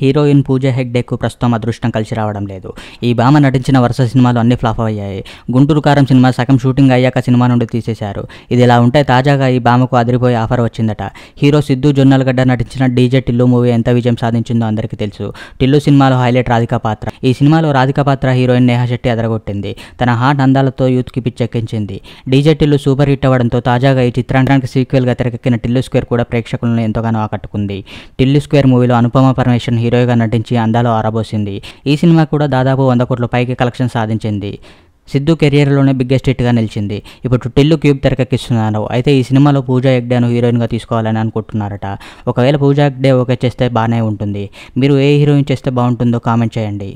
heroine పూజ హెగ్డేకు ప్రస్తుతం అదృష్టం కలిసి రావడం లేదు ఈ భామ నటించిన వరుస సినిమాలు అన్ని ఫ్లాప్ అయ్యాయి గుంటూరు కారం సినిమా సగం షూటింగ్ అయ్యాక సినిమా నుండి తీసేశారు ఇది ఇలా ఉంటే తాజాగా ఈ భామకు అదిరిపోయే ఆఫర్ వచ్చిందట హీరో సిద్ధు గడ్డ నటించిన డీజే టిల్లు మూవీ ఎంత విజయం సాధించిందో అందరికీ తెలుసు టిల్లు సినిమాలో హైలైట్ రాధిక పాత్ర ఈ సినిమాలో రాధిక పాత్ర హీరోయిన్ నేహా శెట్టి అదరగొట్టింది తన హాట్ అందాలతో యూత్కి పిచ్చెక్కించింది డీజే టిల్లు సూపర్ హిట్ అవ్వడంతో తాజాగా ఈ చిత్రానికి సీక్వెల్గా తెరకెక్కిన టిల్లు స్క్వేర్ కూడా ప్రేక్షకులను ఎంతగానో ఆకట్టుకుంది టిల్లు స్క్వేర్ మూవీలో అనుపమ పరమేశ్వర్ హీరోయిగా నటించి అందాలు ఆరబోసింది ఈ సినిమా కూడా దాదాపు వంద కోట్ల పైకి కలెక్షన్ సాధించింది సిద్ధు కెరియర్లోనే బిగ్గెస్ట్ హిట్గా నిలిచింది ఇప్పుడు టిల్లు క్యూబ్ తెరకెక్కిస్తున్నాను అయితే ఈ సినిమాలో పూజా హెగ్డేను హీరోయిన్గా తీసుకోవాలని అనుకుంటున్నారట ఒకవేళ పూజా హెగ్డే ఓకే చేస్తే బాగానే ఉంటుంది మీరు ఏ హీరోయిన్ చేస్తే బాగుంటుందో కామెంట్ చేయండి